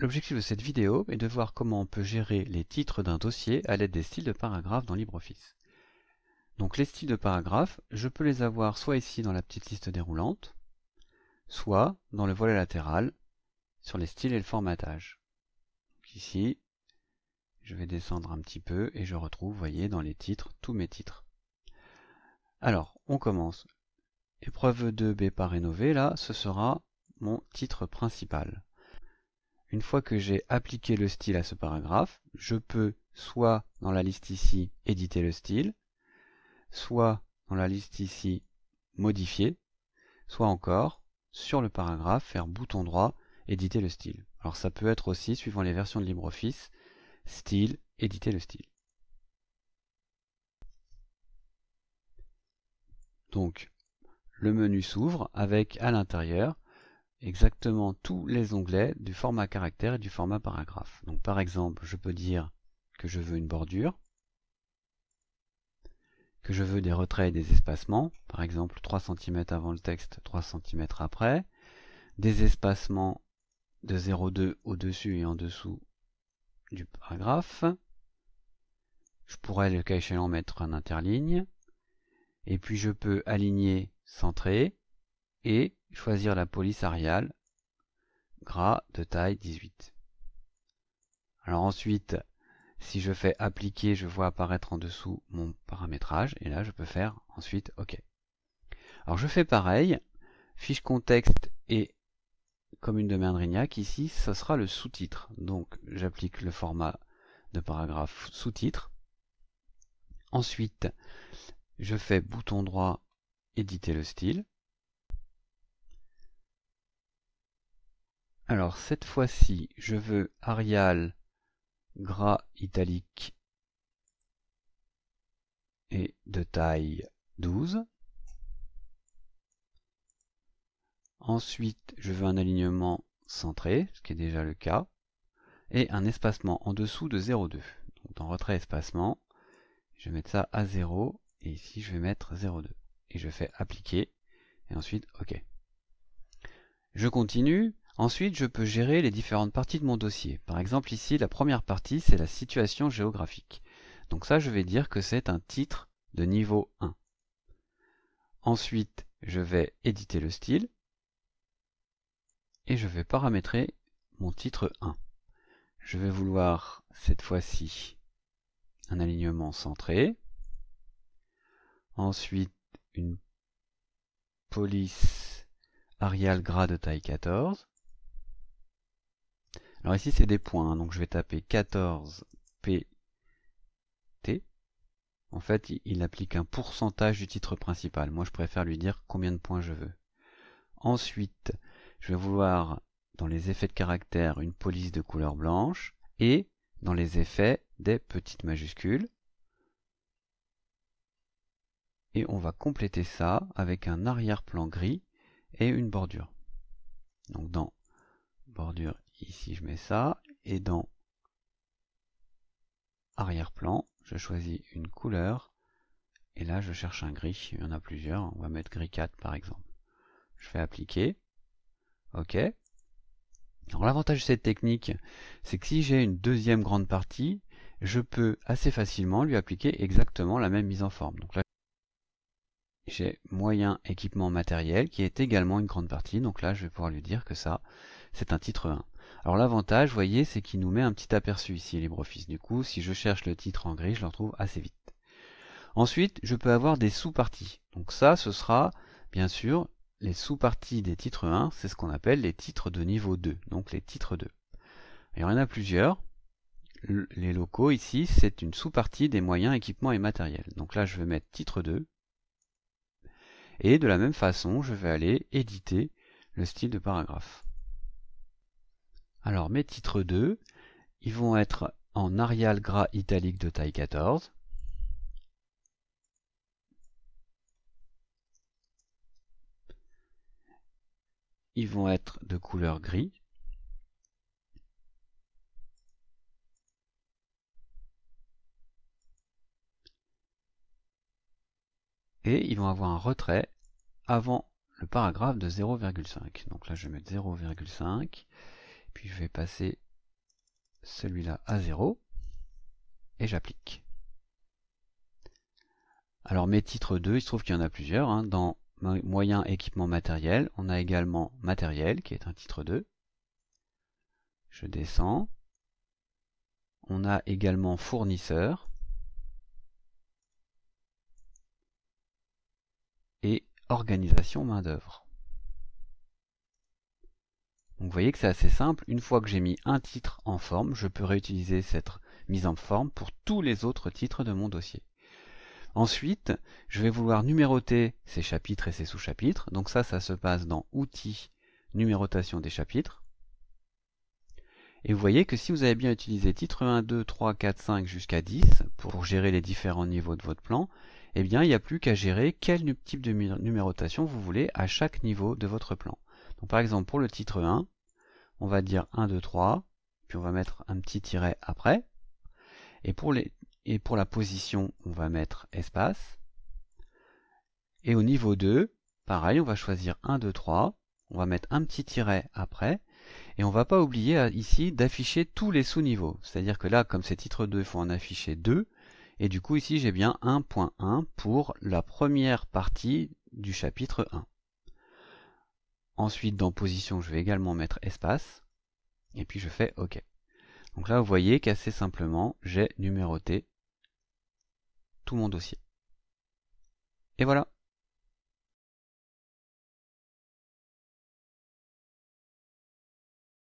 L'objectif de cette vidéo est de voir comment on peut gérer les titres d'un dossier à l'aide des styles de paragraphes dans LibreOffice. Donc les styles de paragraphe, je peux les avoir soit ici dans la petite liste déroulante, soit dans le volet latéral sur les styles et le formatage. Donc ici, je vais descendre un petit peu et je retrouve, vous voyez, dans les titres, tous mes titres. Alors, on commence. Épreuve 2B par rénové, là, ce sera mon titre principal. Une fois que j'ai appliqué le style à ce paragraphe, je peux soit dans la liste ici éditer le style, soit dans la liste ici modifier, soit encore sur le paragraphe faire bouton droit éditer le style. Alors ça peut être aussi suivant les versions de LibreOffice, style, éditer le style. Donc le menu s'ouvre avec à l'intérieur exactement tous les onglets du format caractère et du format paragraphe. Donc par exemple, je peux dire que je veux une bordure, que je veux des retraits et des espacements, par exemple 3 cm avant le texte, 3 cm après, des espacements de 0,2 au-dessus et en dessous du paragraphe. Je pourrais, le cas échéant, mettre un interligne. Et puis je peux aligner, centrer, et choisir la police Arial gras de taille 18. Alors ensuite, si je fais appliquer, je vois apparaître en dessous mon paramétrage et là je peux faire ensuite OK. Alors je fais pareil, fiche contexte et commune de Merdrignac, ici ce sera le sous-titre. Donc j'applique le format de paragraphe sous-titre. Ensuite, je fais bouton droit, éditer le style. Alors cette fois-ci, je veux Arial gras italique et de taille 12. Ensuite, je veux un alignement centré, ce qui est déjà le cas, et un espacement en dessous de 0,2. Donc en retrait espacement, je vais mettre ça à 0, et ici je vais mettre 0,2. Et je fais appliquer, et ensuite OK. Je continue, Ensuite, je peux gérer les différentes parties de mon dossier. Par exemple ici, la première partie, c'est la situation géographique. Donc ça, je vais dire que c'est un titre de niveau 1. Ensuite, je vais éditer le style et je vais paramétrer mon titre 1. Je vais vouloir cette fois-ci un alignement centré. Ensuite, une police Arial gras de taille 14 ici c'est des points, hein, donc je vais taper 14PT. En fait, il applique un pourcentage du titre principal. Moi, je préfère lui dire combien de points je veux. Ensuite, je vais vouloir, dans les effets de caractère, une police de couleur blanche et, dans les effets, des petites majuscules. Et on va compléter ça avec un arrière-plan gris et une bordure. Donc dans bordure Ici, je mets ça. Et dans arrière-plan, je choisis une couleur. Et là, je cherche un gris. Il y en a plusieurs. On va mettre gris 4 par exemple. Je fais appliquer. OK. Alors l'avantage de cette technique, c'est que si j'ai une deuxième grande partie, je peux assez facilement lui appliquer exactement la même mise en forme. Donc là, j'ai moyen équipement matériel qui est également une grande partie. Donc là, je vais pouvoir lui dire que ça, c'est un titre 1. Alors l'avantage, vous voyez, c'est qu'il nous met un petit aperçu ici, LibreOffice. Du coup, si je cherche le titre en gris, je le trouve assez vite. Ensuite, je peux avoir des sous-parties. Donc ça, ce sera, bien sûr, les sous-parties des titres 1, c'est ce qu'on appelle les titres de niveau 2, donc les titres 2. Il y en a plusieurs. Les locaux, ici, c'est une sous-partie des moyens, équipements et matériels. Donc là, je vais mettre titre 2. Et de la même façon, je vais aller éditer le style de paragraphe. Alors mes titres 2, ils vont être en Arial gras italique de taille 14. Ils vont être de couleur gris. Et ils vont avoir un retrait avant le paragraphe de 0,5. Donc là je vais mettre 0,5. Puis je vais passer celui-là à 0 et j'applique. Alors mes titres 2, il se trouve qu'il y en a plusieurs. Hein. Dans moyen équipement matériel, on a également matériel qui est un titre 2. Je descends. On a également fournisseur. Et organisation main-d'œuvre. Donc vous voyez que c'est assez simple, une fois que j'ai mis un titre en forme, je peux réutiliser cette mise en forme pour tous les autres titres de mon dossier. Ensuite, je vais vouloir numéroter ces chapitres et ces sous-chapitres. Donc ça, ça se passe dans Outils, Numérotation des chapitres. Et vous voyez que si vous avez bien utilisé titre 1, 2, 3, 4, 5 jusqu'à 10 pour gérer les différents niveaux de votre plan, eh bien il n'y a plus qu'à gérer quel type de numérotation vous voulez à chaque niveau de votre plan par exemple pour le titre 1, on va dire 1, 2, 3, puis on va mettre un petit tiret après. Et pour, les, et pour la position, on va mettre espace. Et au niveau 2, pareil, on va choisir 1, 2, 3, on va mettre un petit tiret après. Et on ne va pas oublier euh, ici d'afficher tous les sous-niveaux. C'est-à-dire que là, comme c'est titre 2, il faut en afficher 2. Et du coup, ici, j'ai bien 1.1 pour la première partie du chapitre 1. Ensuite, dans position, je vais également mettre espace. Et puis je fais OK. Donc là, vous voyez qu'assez simplement, j'ai numéroté tout mon dossier. Et voilà